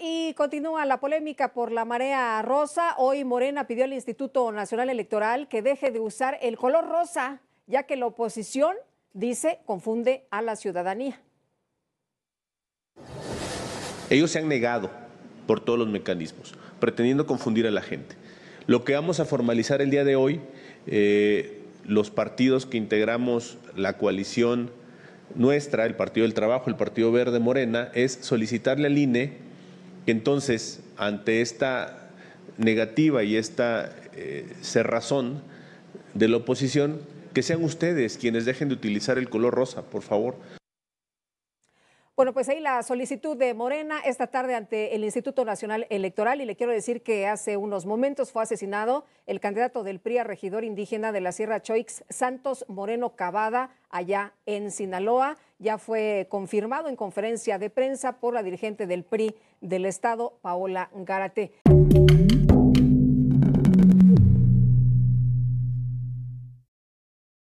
y continúa la polémica por la marea rosa. Hoy Morena pidió al Instituto Nacional Electoral que deje de usar el color rosa, ya que la oposición, dice, confunde a la ciudadanía. Ellos se han negado por todos los mecanismos, pretendiendo confundir a la gente. Lo que vamos a formalizar el día de hoy, eh, los partidos que integramos la coalición nuestra, el Partido del Trabajo, el Partido Verde Morena, es solicitarle al INE entonces, ante esta negativa y esta eh, cerrazón de la oposición, que sean ustedes quienes dejen de utilizar el color rosa, por favor. Bueno, pues ahí la solicitud de Morena esta tarde ante el Instituto Nacional Electoral y le quiero decir que hace unos momentos fue asesinado el candidato del PRI a regidor indígena de la Sierra Choix, Santos Moreno Cavada, allá en Sinaloa. Ya fue confirmado en conferencia de prensa por la dirigente del PRI del Estado, Paola Garate.